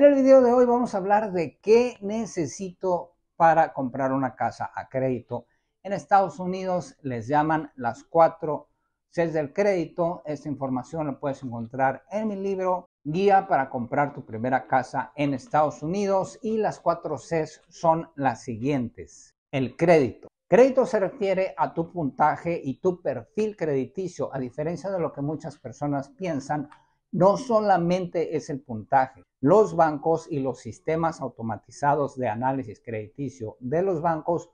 En el video de hoy vamos a hablar de qué necesito para comprar una casa a crédito. En Estados Unidos les llaman las cuatro Cs del crédito. Esta información la puedes encontrar en mi libro Guía para comprar tu primera casa en Estados Unidos y las cuatro Cs son las siguientes. El crédito. Crédito se refiere a tu puntaje y tu perfil crediticio, a diferencia de lo que muchas personas piensan no solamente es el puntaje. Los bancos y los sistemas automatizados de análisis crediticio de los bancos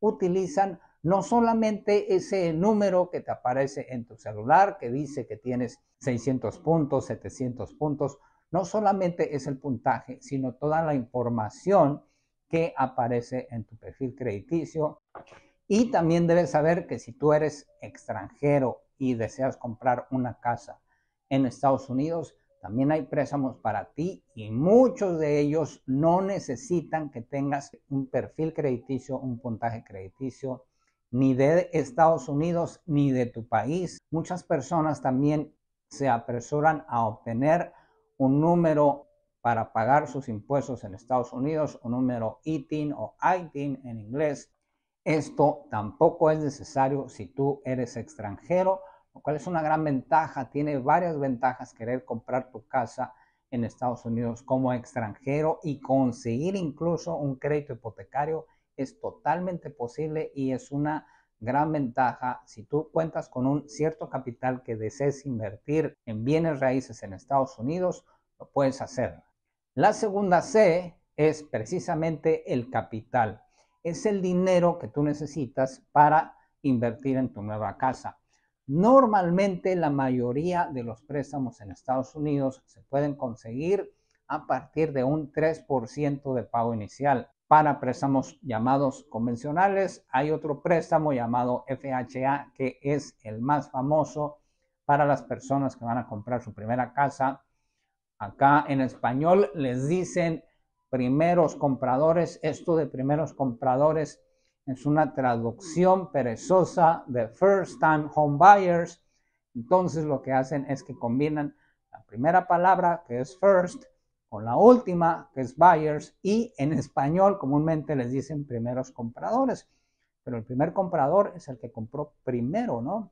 utilizan no solamente ese número que te aparece en tu celular que dice que tienes 600 puntos, 700 puntos, no solamente es el puntaje, sino toda la información que aparece en tu perfil crediticio. Y también debes saber que si tú eres extranjero y deseas comprar una casa en Estados Unidos, también hay préstamos para ti y muchos de ellos no necesitan que tengas un perfil crediticio, un puntaje crediticio, ni de Estados Unidos ni de tu país. Muchas personas también se apresuran a obtener un número para pagar sus impuestos en Estados Unidos, un número ITIN o ITIN en inglés. Esto tampoco es necesario si tú eres extranjero lo cual es una gran ventaja, tiene varias ventajas querer comprar tu casa en Estados Unidos como extranjero y conseguir incluso un crédito hipotecario es totalmente posible y es una gran ventaja si tú cuentas con un cierto capital que desees invertir en bienes raíces en Estados Unidos, lo puedes hacer. La segunda C es precisamente el capital. Es el dinero que tú necesitas para invertir en tu nueva casa. Normalmente la mayoría de los préstamos en Estados Unidos se pueden conseguir a partir de un 3% de pago inicial. Para préstamos llamados convencionales hay otro préstamo llamado FHA que es el más famoso para las personas que van a comprar su primera casa. Acá en español les dicen primeros compradores. Esto de primeros compradores es una traducción perezosa de First Time Home Buyers. Entonces lo que hacen es que combinan la primera palabra que es first con la última que es buyers y en español comúnmente les dicen primeros compradores. Pero el primer comprador es el que compró primero, ¿no?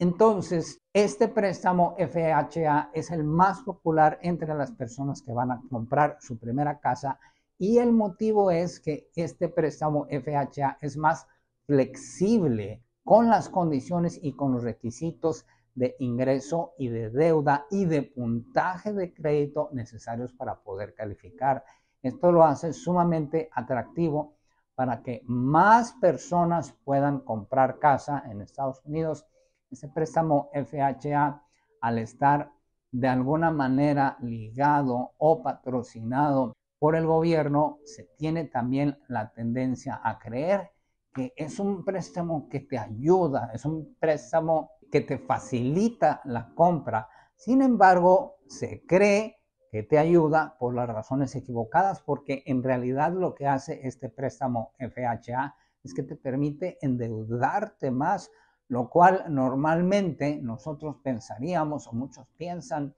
Entonces, este préstamo FHA es el más popular entre las personas que van a comprar su primera casa y el motivo es que este préstamo FHA es más flexible con las condiciones y con los requisitos de ingreso y de deuda y de puntaje de crédito necesarios para poder calificar. Esto lo hace sumamente atractivo para que más personas puedan comprar casa en Estados Unidos. Ese préstamo FHA, al estar de alguna manera ligado o patrocinado por el gobierno, se tiene también la tendencia a creer que es un préstamo que te ayuda, es un préstamo que te facilita la compra. Sin embargo, se cree que te ayuda por las razones equivocadas, porque en realidad lo que hace este préstamo FHA es que te permite endeudarte más, lo cual normalmente nosotros pensaríamos o muchos piensan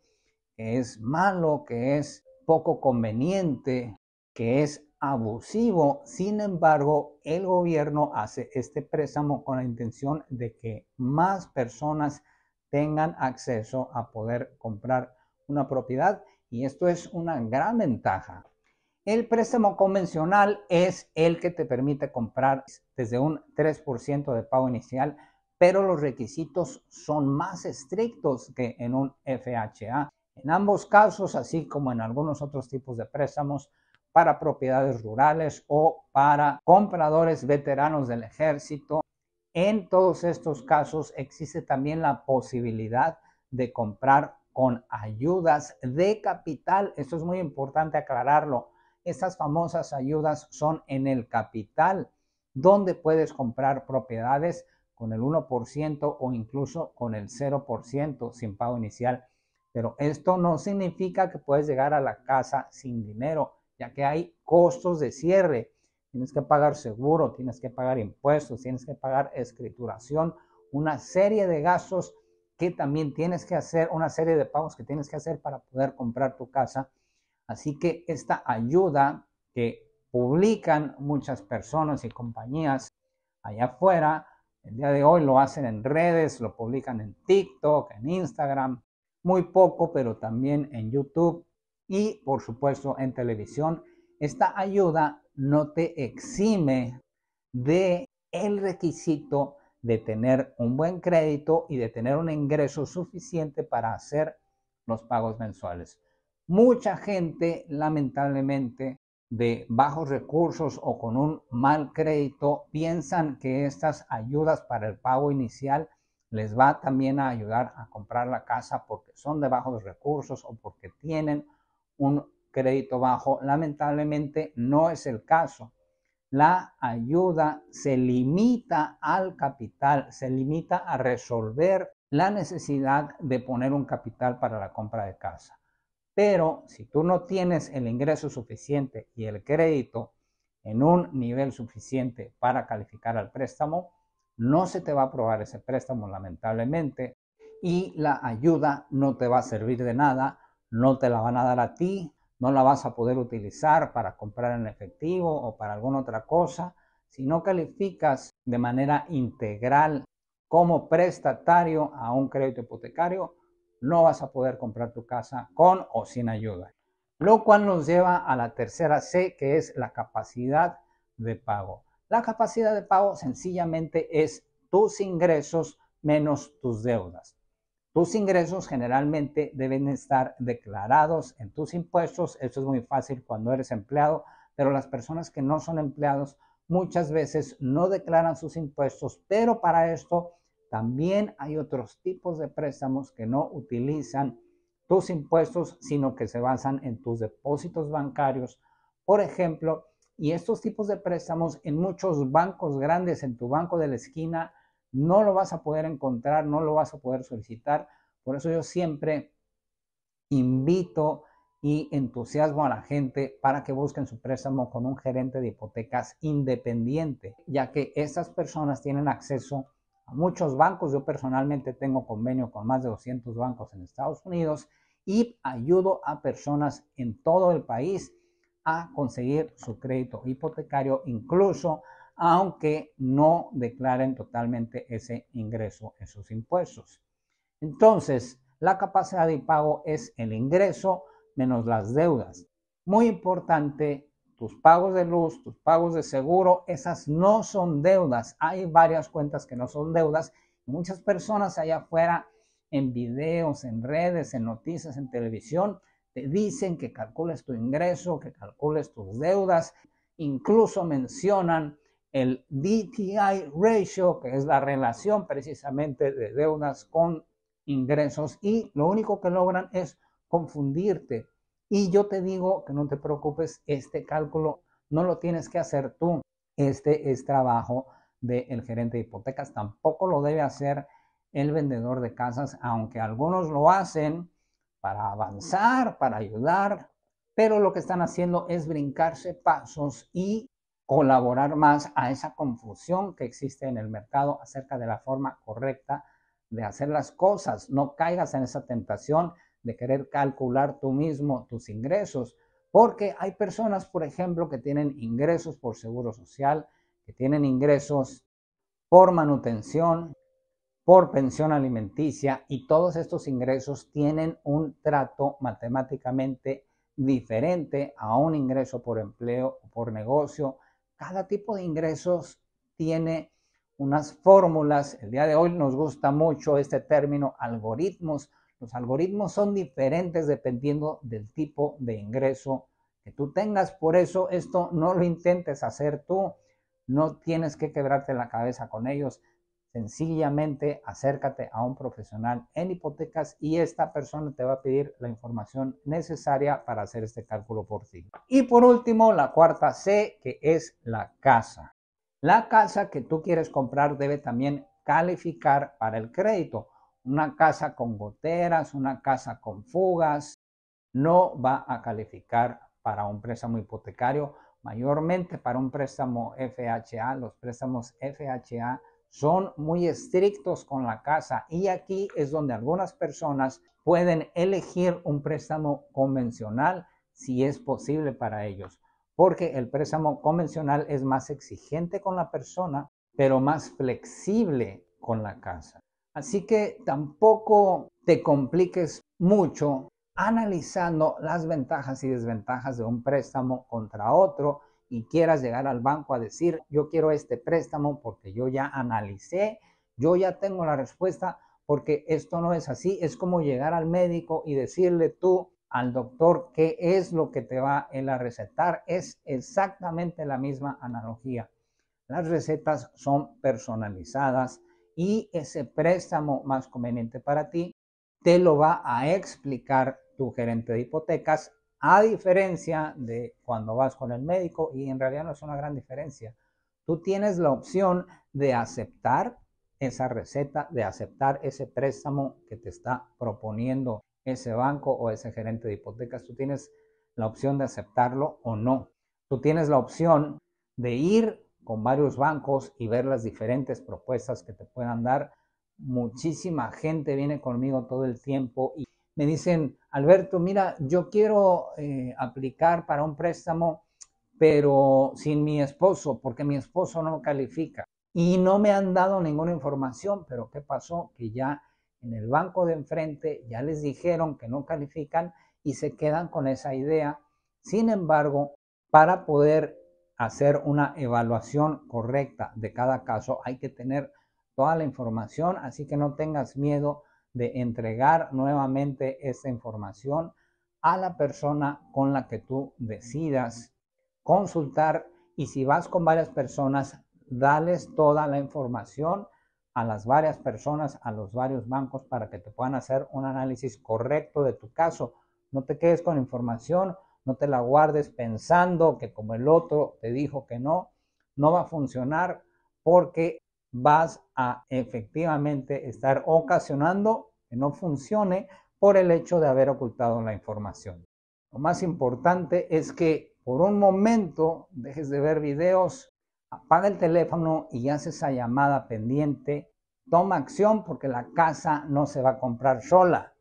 que es malo, que es poco conveniente, que es abusivo. Sin embargo, el gobierno hace este préstamo con la intención de que más personas tengan acceso a poder comprar una propiedad y esto es una gran ventaja. El préstamo convencional es el que te permite comprar desde un 3% de pago inicial, pero los requisitos son más estrictos que en un FHA en ambos casos, así como en algunos otros tipos de préstamos, para propiedades rurales o para compradores veteranos del ejército. En todos estos casos existe también la posibilidad de comprar con ayudas de capital. Esto es muy importante aclararlo. Estas famosas ayudas son en el capital, donde puedes comprar propiedades con el 1% o incluso con el 0% sin pago inicial pero esto no significa que puedes llegar a la casa sin dinero, ya que hay costos de cierre. Tienes que pagar seguro, tienes que pagar impuestos, tienes que pagar escrituración, una serie de gastos que también tienes que hacer, una serie de pagos que tienes que hacer para poder comprar tu casa. Así que esta ayuda que publican muchas personas y compañías allá afuera, el día de hoy lo hacen en redes, lo publican en TikTok, en Instagram, muy poco, pero también en YouTube y por supuesto en televisión. Esta ayuda no te exime de el requisito de tener un buen crédito y de tener un ingreso suficiente para hacer los pagos mensuales. Mucha gente, lamentablemente, de bajos recursos o con un mal crédito, piensan que estas ayudas para el pago inicial les va también a ayudar a comprar la casa porque son de bajos recursos o porque tienen un crédito bajo. Lamentablemente no es el caso. La ayuda se limita al capital, se limita a resolver la necesidad de poner un capital para la compra de casa. Pero si tú no tienes el ingreso suficiente y el crédito en un nivel suficiente para calificar al préstamo, no se te va a aprobar ese préstamo, lamentablemente, y la ayuda no te va a servir de nada, no te la van a dar a ti, no la vas a poder utilizar para comprar en efectivo o para alguna otra cosa. Si no calificas de manera integral como prestatario a un crédito hipotecario, no vas a poder comprar tu casa con o sin ayuda. Lo cual nos lleva a la tercera C, que es la capacidad de pago. La capacidad de pago sencillamente es tus ingresos menos tus deudas. Tus ingresos generalmente deben estar declarados en tus impuestos. Esto es muy fácil cuando eres empleado, pero las personas que no son empleados muchas veces no declaran sus impuestos, pero para esto también hay otros tipos de préstamos que no utilizan tus impuestos, sino que se basan en tus depósitos bancarios. Por ejemplo, y estos tipos de préstamos en muchos bancos grandes, en tu banco de la esquina, no lo vas a poder encontrar, no lo vas a poder solicitar. Por eso yo siempre invito y entusiasmo a la gente para que busquen su préstamo con un gerente de hipotecas independiente, ya que estas personas tienen acceso a muchos bancos. Yo personalmente tengo convenio con más de 200 bancos en Estados Unidos y ayudo a personas en todo el país conseguir su crédito hipotecario, incluso aunque no declaren totalmente ese ingreso en sus impuestos. Entonces, la capacidad de pago es el ingreso menos las deudas. Muy importante, tus pagos de luz, tus pagos de seguro, esas no son deudas. Hay varias cuentas que no son deudas. Muchas personas allá afuera, en videos, en redes, en noticias, en televisión, te dicen que calcules tu ingreso, que calcules tus deudas, incluso mencionan el DTI ratio, que es la relación precisamente de deudas con ingresos, y lo único que logran es confundirte. Y yo te digo que no te preocupes, este cálculo no lo tienes que hacer tú. Este es trabajo del gerente de hipotecas, tampoco lo debe hacer el vendedor de casas, aunque algunos lo hacen para avanzar, para ayudar, pero lo que están haciendo es brincarse pasos y colaborar más a esa confusión que existe en el mercado acerca de la forma correcta de hacer las cosas. No caigas en esa tentación de querer calcular tú mismo tus ingresos, porque hay personas, por ejemplo, que tienen ingresos por seguro social, que tienen ingresos por manutención, por pensión alimenticia y todos estos ingresos tienen un trato matemáticamente diferente a un ingreso por empleo o por negocio. Cada tipo de ingresos tiene unas fórmulas. El día de hoy nos gusta mucho este término algoritmos. Los algoritmos son diferentes dependiendo del tipo de ingreso que tú tengas. Por eso esto no lo intentes hacer tú. No tienes que quebrarte la cabeza con ellos. Sencillamente acércate a un profesional en hipotecas y esta persona te va a pedir la información necesaria para hacer este cálculo por ti. Y por último, la cuarta C, que es la casa. La casa que tú quieres comprar debe también calificar para el crédito. Una casa con goteras, una casa con fugas, no va a calificar para un préstamo hipotecario, mayormente para un préstamo FHA. Los préstamos FHA son muy estrictos con la casa y aquí es donde algunas personas pueden elegir un préstamo convencional si es posible para ellos, porque el préstamo convencional es más exigente con la persona, pero más flexible con la casa. Así que tampoco te compliques mucho analizando las ventajas y desventajas de un préstamo contra otro y quieras llegar al banco a decir, yo quiero este préstamo porque yo ya analicé, yo ya tengo la respuesta, porque esto no es así. Es como llegar al médico y decirle tú al doctor qué es lo que te va él a recetar. Es exactamente la misma analogía. Las recetas son personalizadas y ese préstamo más conveniente para ti te lo va a explicar tu gerente de hipotecas a diferencia de cuando vas con el médico, y en realidad no es una gran diferencia, tú tienes la opción de aceptar esa receta, de aceptar ese préstamo que te está proponiendo ese banco o ese gerente de hipotecas. Tú tienes la opción de aceptarlo o no. Tú tienes la opción de ir con varios bancos y ver las diferentes propuestas que te puedan dar. Muchísima gente viene conmigo todo el tiempo y me dicen, Alberto, mira, yo quiero eh, aplicar para un préstamo, pero sin mi esposo, porque mi esposo no califica. Y no me han dado ninguna información, pero ¿qué pasó? Que ya en el banco de enfrente ya les dijeron que no califican y se quedan con esa idea. Sin embargo, para poder hacer una evaluación correcta de cada caso, hay que tener toda la información, así que no tengas miedo de entregar nuevamente esta información a la persona con la que tú decidas consultar y si vas con varias personas, dales toda la información a las varias personas, a los varios bancos para que te puedan hacer un análisis correcto de tu caso. No te quedes con información, no te la guardes pensando que como el otro te dijo que no, no va a funcionar porque vas a efectivamente estar ocasionando que no funcione por el hecho de haber ocultado la información. Lo más importante es que por un momento dejes de ver videos, apaga el teléfono y haces esa llamada pendiente. Toma acción porque la casa no se va a comprar sola.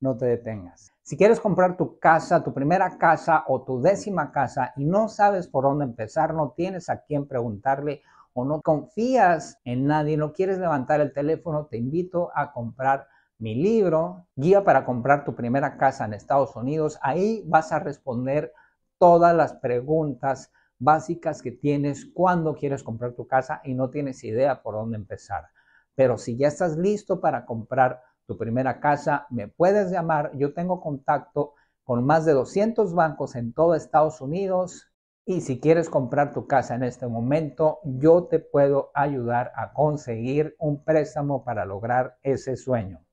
No te detengas. Si quieres comprar tu casa, tu primera casa o tu décima casa y no sabes por dónde empezar, no tienes a quién preguntarle o no confías en nadie, no quieres levantar el teléfono, te invito a comprar mi libro, Guía para comprar tu primera casa en Estados Unidos. Ahí vas a responder todas las preguntas básicas que tienes cuando quieres comprar tu casa y no tienes idea por dónde empezar. Pero si ya estás listo para comprar tu primera casa, me puedes llamar. Yo tengo contacto con más de 200 bancos en todo Estados Unidos y si quieres comprar tu casa en este momento, yo te puedo ayudar a conseguir un préstamo para lograr ese sueño.